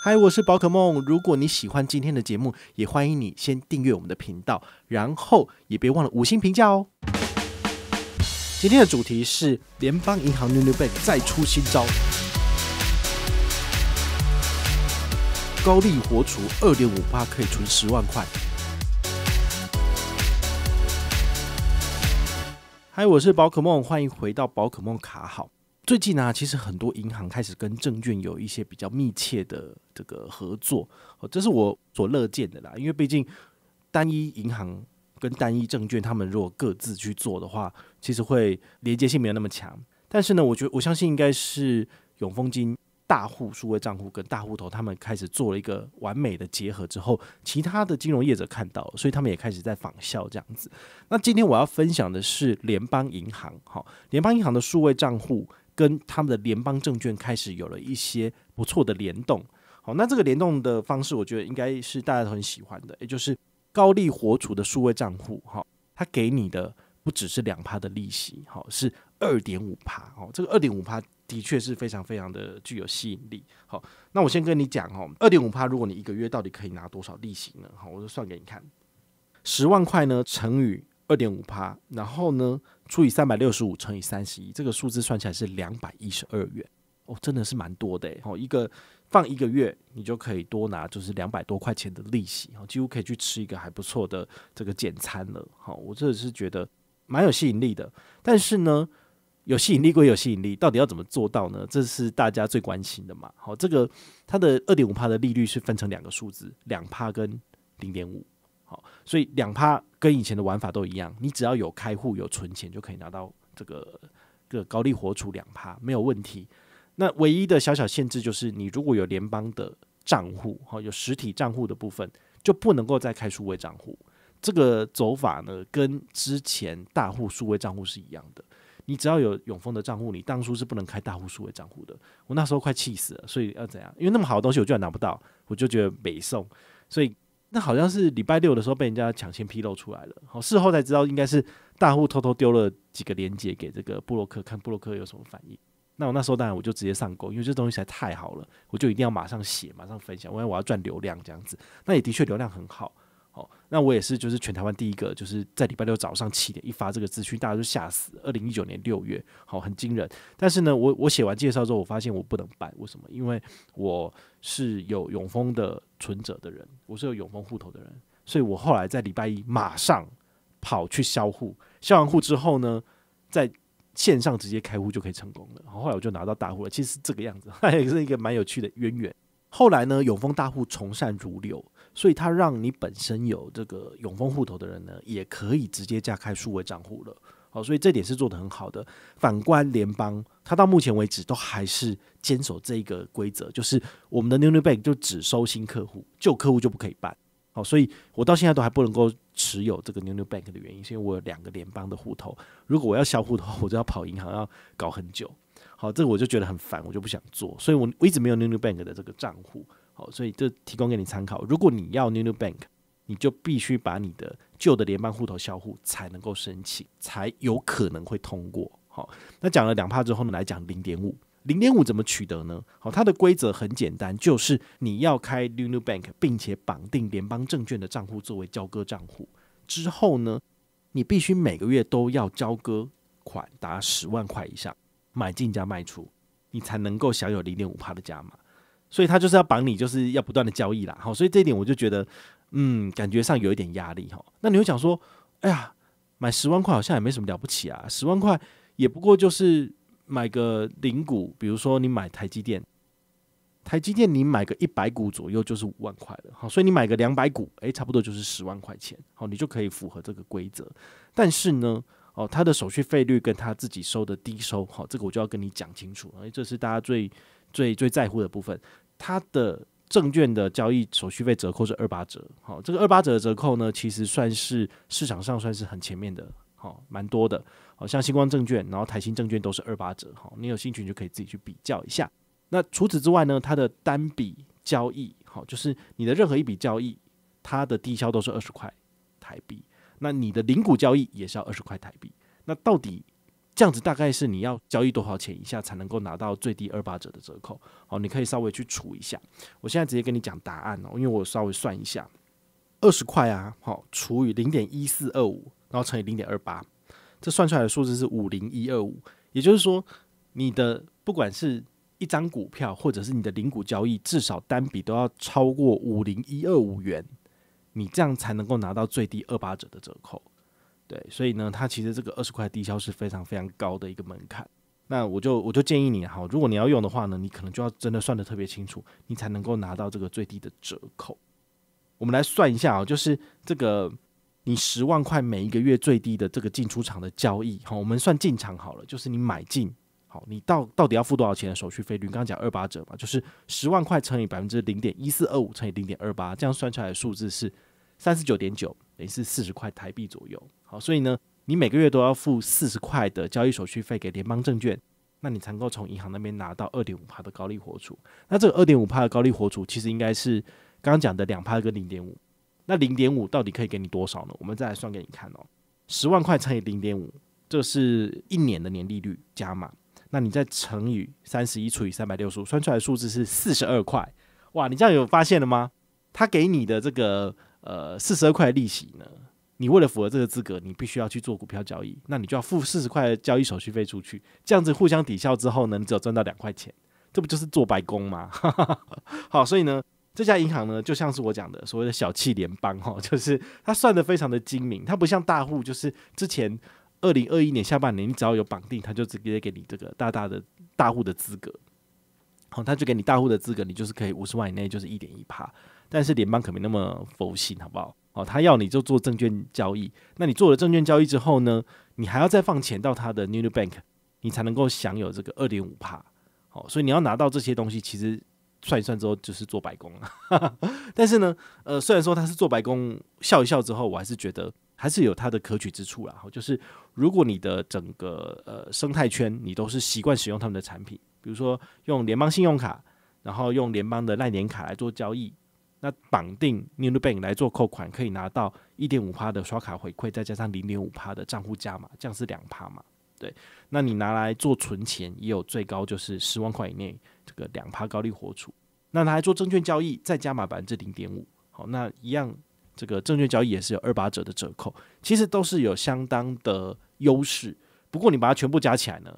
嗨，我是宝可梦。如果你喜欢今天的节目，也欢迎你先订阅我们的频道，然后也别忘了五星评价哦。今天的主题是联邦银行 New New Bank 再出新招，高利活储二点五八可以存十万块。嗨，我是宝可梦，欢迎回到宝可梦卡好。最近啊，其实很多银行开始跟证券有一些比较密切的这个合作，这是我所乐见的啦。因为毕竟单一银行跟单一证券，他们如果各自去做的话，其实会连接性没有那么强。但是呢，我觉得我相信应该是永丰金大户数位账户跟大户头他们开始做了一个完美的结合之后，其他的金融业者看到，所以他们也开始在仿效这样子。那今天我要分享的是联邦银行，好，联邦银行的数位账户。跟他们的联邦证券开始有了一些不错的联动，好，那这个联动的方式，我觉得应该是大家都很喜欢的，也就是高利活储的数位账户，哈，它给你的不只是两趴的利息，哈，是二点五趴，哦，这个二点五趴的确是非常非常的具有吸引力，好，那我先跟你讲，哈，二点五趴，如果你一个月到底可以拿多少利息呢？好，我就算给你看，十万块呢乘以。二点五趴，然后呢，除以三百六十五乘以三十一，这个数字算起来是两百一十二元哦，真的是蛮多的哦，一个放一个月，你就可以多拿就是两百多块钱的利息哦，几乎可以去吃一个还不错的这个简餐了。好，我这里是觉得蛮有吸引力的，但是呢，有吸引力归有吸引力，到底要怎么做到呢？这是大家最关心的嘛。好，这个它的二点五趴的利率是分成两个数字，两趴跟零点五。好，所以两趴跟以前的玩法都一样，你只要有开户有存钱就可以拿到这个个高利活储两趴没有问题。那唯一的小小限制就是，你如果有联邦的账户，好有实体账户的部分，就不能够再开数位账户。这个走法呢，跟之前大户数位账户是一样的。你只要有永丰的账户，你当初是不能开大户数位账户的。我那时候快气死了，所以要怎样？因为那么好的东西，我居然拿不到，我就觉得北送，所以。那好像是礼拜六的时候被人家抢先披露出来了，好，事后才知道应该是大户偷偷丢了几个链接给这个布洛克看，布洛克有什么反应？那我那时候当然我就直接上钩，因为这东西实在太好了，我就一定要马上写，马上分享，因为我要赚流量这样子。那也的确流量很好。那我也是，就是全台湾第一个，就是在礼拜六早上七点一发这个资讯，大家都吓死。二零一九年六月，好很惊人。但是呢，我我写完介绍之后，我发现我不能办，为什么？因为我是有永丰的存折的人，我是有永丰户头的人，所以我后来在礼拜一马上跑去销户，销完户之后呢，在线上直接开户就可以成功了。然后后来我就拿到大户了，其实是这个样子，也是一个蛮有趣的渊源。后来呢，永丰大户从善如流。所以它让你本身有这个永丰户头的人呢，也可以直接加开数位账户了。好，所以这点是做得很好的。反观联邦，它到目前为止都还是坚守这一个规则，就是我们的 New bank 就只收新客户，旧客户就不可以办。好，所以我到现在都还不能够持有这个 New bank 的原因，是因为我有两个联邦的户头。如果我要销户头，我就要跑银行要搞很久。好，这个我就觉得很烦，我就不想做，所以我我一直没有 New bank 的这个账户。好，所以这提供给你参考。如果你要 New New Bank，你就必须把你的旧的联邦户头销户，才能够申请，才有可能会通过。好，那讲了两帕之后呢，来讲零点五。零点五怎么取得呢？好，它的规则很简单，就是你要开 New New Bank，并且绑定联邦证券的账户作为交割账户之后呢，你必须每个月都要交割款达十万块以上，买进加卖出，你才能够享有零点五帕的加码。所以他就是要绑你，就是要不断的交易啦。好，所以这一点我就觉得，嗯，感觉上有一点压力哈。那你会讲说，哎呀，买十万块好像也没什么了不起啊，十万块也不过就是买个零股，比如说你买台积电，台积电你买个一百股左右就是五万块了。好，所以你买个两百股，哎，差不多就是十万块钱。好，你就可以符合这个规则。但是呢，哦，他的手续费率跟他自己收的低收，好，这个我就要跟你讲清楚，因为这是大家最。最最在乎的部分，它的证券的交易手续费折扣是二八折，好，这个二八折的折扣呢，其实算是市场上算是很前面的，好，蛮多的，好，像星光证券，然后台新证券都是二八折，好，你有兴趣就可以自己去比较一下。那除此之外呢，它的单笔交易，好，就是你的任何一笔交易，它的低消都是二十块台币，那你的零股交易也是要二十块台币，那到底？这样子大概是你要交易多少钱以下才能够拿到最低二八折的折扣？哦，你可以稍微去除一下。我现在直接跟你讲答案哦，因为我稍微算一下，二十块啊，好除以零点一四二五，然后乘以零点二八，这算出来的数字是五零一二五。也就是说，你的不管是一张股票，或者是你的零股交易，至少单笔都要超过五零一二五元，你这样才能够拿到最低二八折的折扣。对，所以呢，它其实这个二十块低消是非常非常高的一个门槛。那我就我就建议你，哈，如果你要用的话呢，你可能就要真的算的特别清楚，你才能够拿到这个最低的折扣。我们来算一下啊，就是这个你十万块每一个月最低的这个进出场的交易，好，我们算进场好了，就是你买进，好，你到到底要付多少钱的手续费率？刚刚讲二八折嘛，就是十万块乘以百分之零点一四二五乘以零点二八，这样算出来的数字是三十九点九。等于是四十块台币左右，好，所以呢，你每个月都要付四十块的交易手续费给联邦证券，那你才能够从银行那边拿到二点五帕的高利活储。那这个二点五帕的高利活储，其实应该是刚刚讲的两帕跟零点五。那零点五到底可以给你多少呢？我们再来算给你看哦，十万块乘以零点五，这是一年的年利率加码，那你再乘以三十一除以三百六十五，算出来的数字是四十二块。哇，你这样有发现了吗？他给你的这个。呃，四十块利息呢？你为了符合这个资格，你必须要去做股票交易，那你就要付四十块的交易手续费出去，这样子互相抵消之后，呢，你只有赚到两块钱，这不就是做白工吗？好，所以呢，这家银行呢，就像是我讲的所谓的“小气联邦”哈，就是它算的非常的精明，它不像大户，就是之前二零二一年下半年，你只要有绑定，它就直接给你这个大大的大户的资格。好，他就给你大户的资格，你就是可以五十万以内就是一点一帕，但是联邦可没那么佛心，好不好？哦，他要你就做证券交易，那你做了证券交易之后呢，你还要再放钱到他的 New Bank，你才能够享有这个二点五帕。好，所以你要拿到这些东西，其实算一算之后就是做白宫了。但是呢，呃，虽然说他是做白宫笑一笑之后，我还是觉得还是有它的可取之处啦。好，就是如果你的整个呃生态圈，你都是习惯使用他们的产品。比如说用联邦信用卡，然后用联邦的赖年卡来做交易，那绑定 New Bank 来做扣款，可以拿到一点五趴的刷卡回馈，再加上零点五趴的账户加嘛，这样是两趴嘛？对，那你拿来做存钱，也有最高就是十万块以内这个两趴高利活储，那拿来做证券交易再加码百分之零点五，好，那一样这个证券交易也是有二八折的折扣，其实都是有相当的优势。不过你把它全部加起来呢？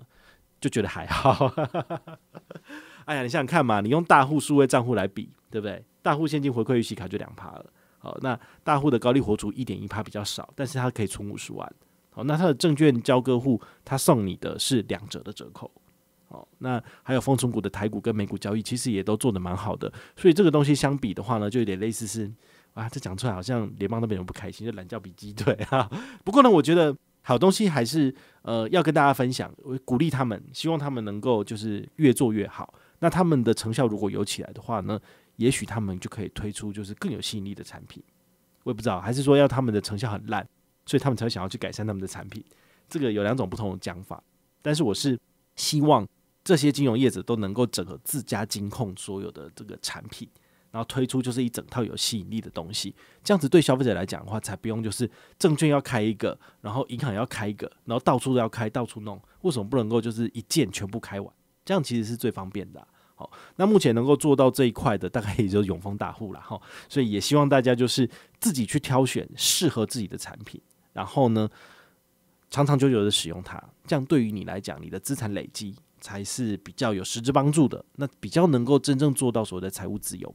就觉得还好，哎呀，你想想看嘛？你用大户数位账户来比，对不对？大户现金回馈预习卡就两趴了。好，那大户的高利活储一点一趴比较少，但是它可以存五十万。好，那他的证券交割户，他送你的是两折的折扣。哦，那还有风从股的台股跟美股交易，其实也都做的蛮好的。所以这个东西相比的话呢，就有点类似是啊，这讲出来好像联邦那边人不开心，就懒叫比鸡腿啊。不过呢，我觉得。好东西还是呃要跟大家分享，我鼓励他们，希望他们能够就是越做越好。那他们的成效如果有起来的话呢，也许他们就可以推出就是更有吸引力的产品。我也不知道，还是说要他们的成效很烂，所以他们才想要去改善他们的产品。这个有两种不同的讲法，但是我是希望这些金融业者都能够整合自家金控所有的这个产品。然后推出就是一整套有吸引力的东西，这样子对消费者来讲的话，才不用就是证券要开一个，然后银行要开一个，然后到处都要开，到处弄，为什么不能够就是一键全部开完？这样其实是最方便的。好，那目前能够做到这一块的，大概也就是永丰大户了哈。所以也希望大家就是自己去挑选适合自己的产品，然后呢，长长久久的使用它，这样对于你来讲，你的资产累积才是比较有实质帮助的，那比较能够真正做到所谓的财务自由。